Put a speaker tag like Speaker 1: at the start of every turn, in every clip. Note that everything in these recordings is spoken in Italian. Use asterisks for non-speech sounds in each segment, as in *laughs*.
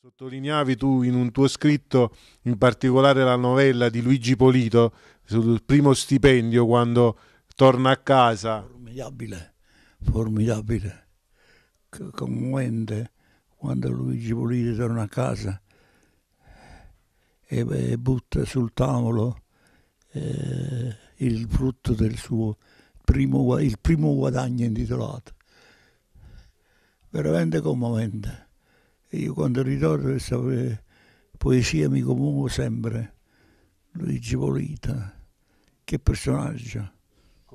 Speaker 1: Sottolineavi tu in un tuo scritto in particolare la novella di Luigi Polito sul primo stipendio quando torna a
Speaker 2: casa. Formidabile, formidabile, commovente quando Luigi Politi torna a casa e, butta sul tavolo eh, il frutto del suo primo, il primo guadagno intitolato. Veramente commovente. Io quando ritorno questa eh, poesia mi commuovo sempre. Luigi Polita, che personaggio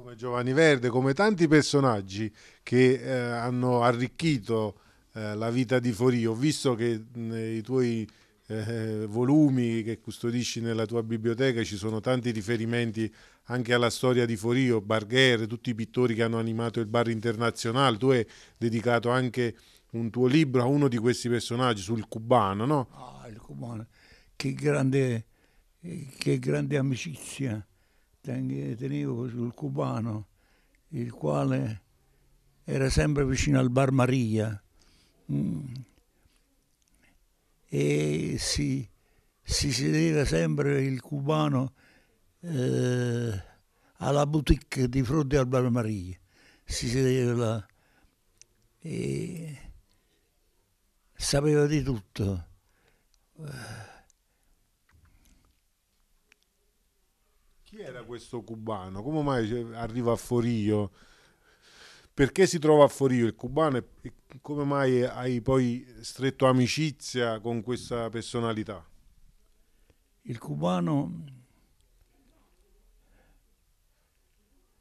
Speaker 1: come Giovanni Verde, come tanti personaggi che eh, hanno arricchito eh, la vita di Forì. Ho visto che nei eh, tuoi eh, volumi che custodisci nella tua biblioteca ci sono tanti riferimenti anche alla storia di Forio, Bargher, tutti i pittori che hanno animato il bar internazionale. Tu hai dedicato anche un tuo libro a uno di questi personaggi sul cubano, no?
Speaker 2: Ah, il cubano, che grande, eh, che grande amicizia tenevo sul cubano, il quale era sempre vicino al Bar Maria mm. e si, si, sedeva sempre il cubano eh, alla boutique di fronte al Bar Maria, si sedeva là e sapeva di tutto. Eh,
Speaker 1: Chi era questo cubano? Come mai arriva a Forio? Perché si trova a Forio il cubano e come mai hai poi stretto amicizia con questa personalità?
Speaker 2: Il cubano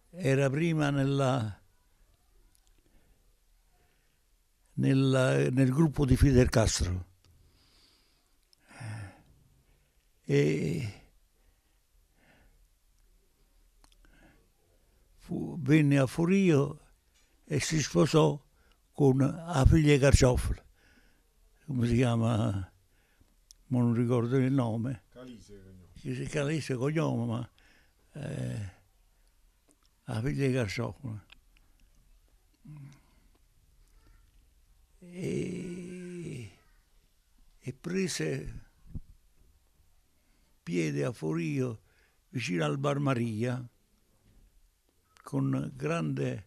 Speaker 2: era prima nella, nella, nel gruppo di Fidel Castro. E fu, venne a Forio e si sposò con la figlia Carciofla, come si chiama, non ricordo il nome. Calise cognome. Calise cognome, ma eh, la figlia Carciofla. E, e prese piede a Forio vicino al Bar Maria con grande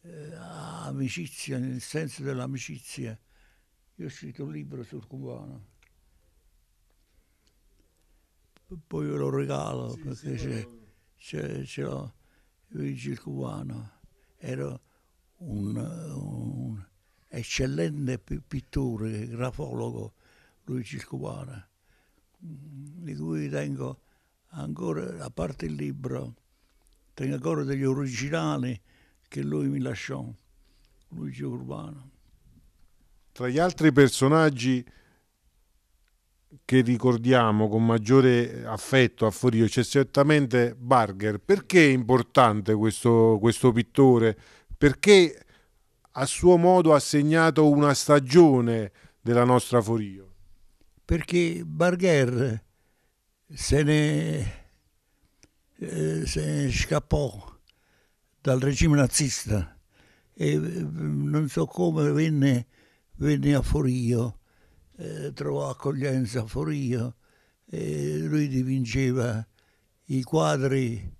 Speaker 2: eh, amicizia, nel senso dell'amicizia. Io ho scritto un libro sul cubano, poi ve lo regalo sì, perché sì, c'è, c'è, ce l'ho, Luigi il cubano. Era un, un eccellente pittore, grafologo, Luigi il cubano, mm, di cui tengo ancora, a parte il libro, tenga ancora degli originali che lui mi lasciò, Luigi Urbano. Tra
Speaker 1: gli altri personaggi che ricordiamo con maggiore affetto a Forio c'è certamente Barger. Perché è importante questo, questo pittore? Perché a suo modo ha segnato una stagione della nostra Forio.
Speaker 2: Perché Barger se ne eh, se scappò dal regime nazista e eh, non so come venne, venne a Forio, eh, trovò accoglienza a Forio e lui dipingeva i quadri,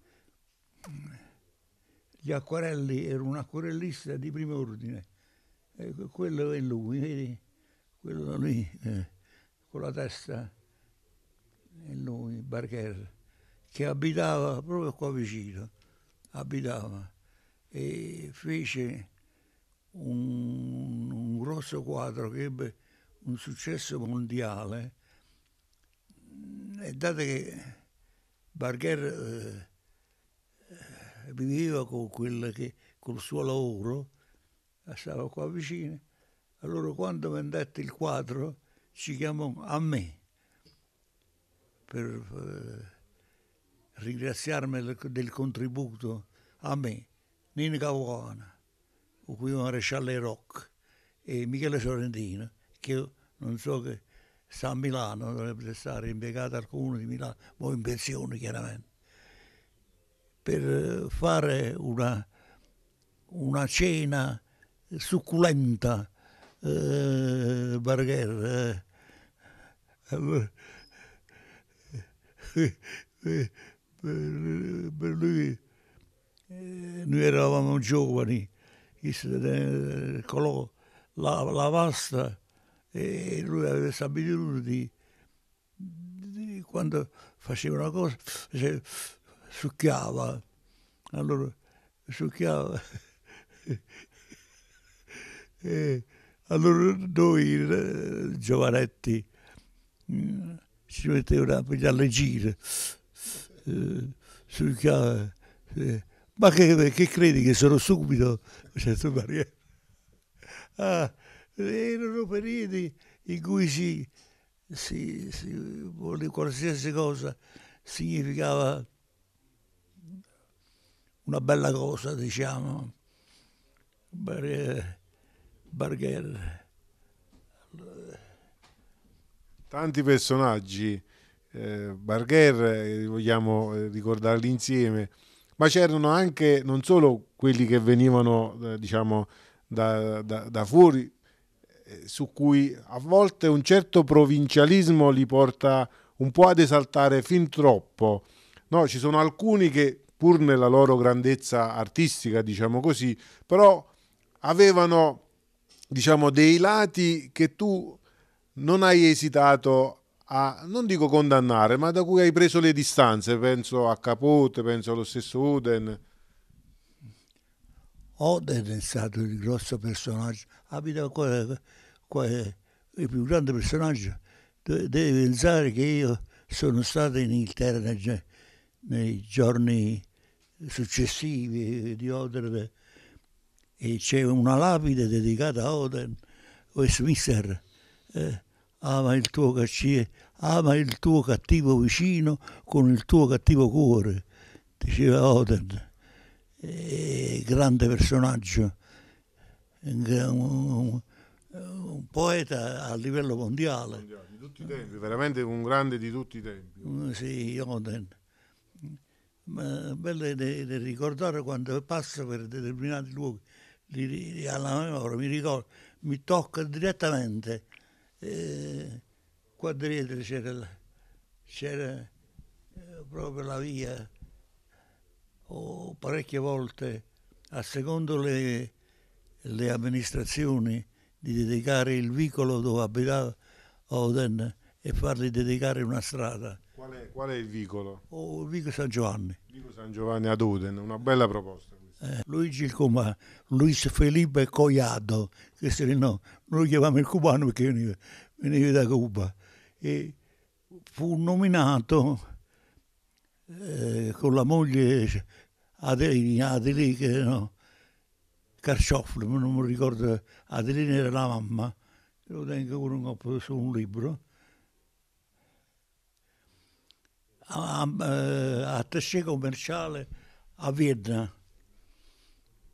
Speaker 2: gli acquarelli, era un acquarellista di primo ordine, eh, quello è lui, vedi? Quello lì, eh, con la testa, è lui, Bargher che abitava proprio qua vicino, abitava e fece un, un grosso quadro che ebbe un successo mondiale e dato che Bargher eh, viveva con quel che, col suo lavoro, stava qua vicino, allora quando vendette il quadro ci chiamò a me per... per eh, ringraziarmi del contributo a me, Nino Cavuana, con cui marescialle Rock, e Michele Sorrentino, che non so che sta a Milano, dovrebbe stare impiegato al comune di Milano, poi boh, in pensione chiaramente, per fare una, una cena succulenta, eh, Bargher. Eh. Allora, per lui eh, noi eravamo giovani, colò la, la pasta e lui aveva questa abitudine di, di, quando faceva una cosa cioè, succhiava, allora succhiava *laughs* e allora noi giovanetti eh, ci mettevamo a pigliare le eh, sul chiave. Eh, ma che, che, credi che sono stupido? Certo, cioè, Maria. Ah, erano periodi in cui si, si, si qualsiasi cosa significava una bella cosa, diciamo. Barrier. Eh, Barger.
Speaker 1: Tanti personaggi eh, Bargher, eh, vogliamo eh, ricordarli insieme, ma c'erano anche non solo quelli che venivano eh, diciamo, da, da, da fuori, eh, su cui a volte un certo provincialismo li porta un po' ad esaltare fin troppo. No, ci sono alcuni che pur nella loro grandezza artistica, diciamo così, però avevano diciamo, dei lati che tu non hai esitato a, non dico condannare, ma da cui hai preso le distanze, penso a Capote, penso allo stesso Oden.
Speaker 2: Oden è stato il grosso personaggio, abita qua, qua è il più grande personaggio, devi pensare che io sono stato in Inghilterra nei, nei giorni successivi di Oden e c'è una lapide dedicata a Oden, Westminster. Eh, ama il tuo cacciere, ama il tuo cattivo vicino con il tuo cattivo cuore, diceva Oden, e, grande personaggio, un, un, poeta a livello mondiale. Di tutti i tempi, veramente un grande di tutti i tempi. Mm, sì, Oden. Ma bello da ricordare quando passo per determinati luoghi, alla memoria mi ricordo, mi tocca direttamente eh, qua dietro c'era, c'era proprio la via, o parecchie volte, a secondo le, le amministrazioni, di dedicare il vicolo dove abitava Oden e fargli dedicare una strada. Qual è, qual
Speaker 1: è il vicolo?
Speaker 2: Oh, il vicolo San Giovanni.
Speaker 1: Vico San Giovanni ad Oden, una bella proposta
Speaker 2: eh, Luigi come Luis Felipe Collado, che se no, noi chiamavamo il cubano perché veniva, veniva da Cuba, e fu nominato eh, con la moglie Adelina, Adelina no, Carciofle, non mi ricordo, Adelina era la mamma, lo tengo con un coppo su un libro, a, a, eh, commerciale a Vienna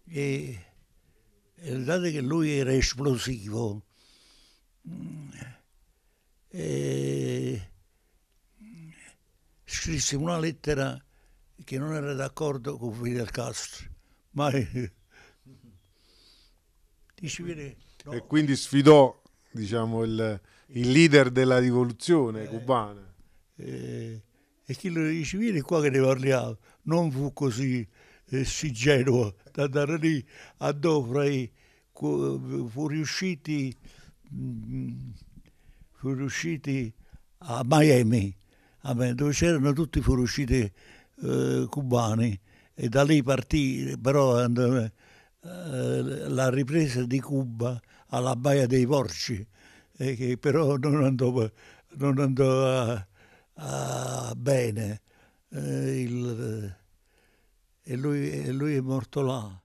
Speaker 2: e, e che lui era esplosivo, e, scrisse una lettera che non era d'accordo con Fidel Castro, ma dice, viene, no. E
Speaker 1: quindi sfidò diciamo, il, il leader della rivoluzione eh, cubana. Eh,
Speaker 2: e chi lo dice, vieni qua che ne parliamo, non fu così si Genova, da andare lì a Dovrei, fuoriusciti, mm, fuoriusciti a Miami, a Miami, dove c'erano tutti fuoriusciti eh, cubani e da lì partì però and- eh, la ripresa di Cuba alla Baia dei Porci, eh, che però non andò, non andò a, a bene. Eh, il, e lui, e lui è morto là.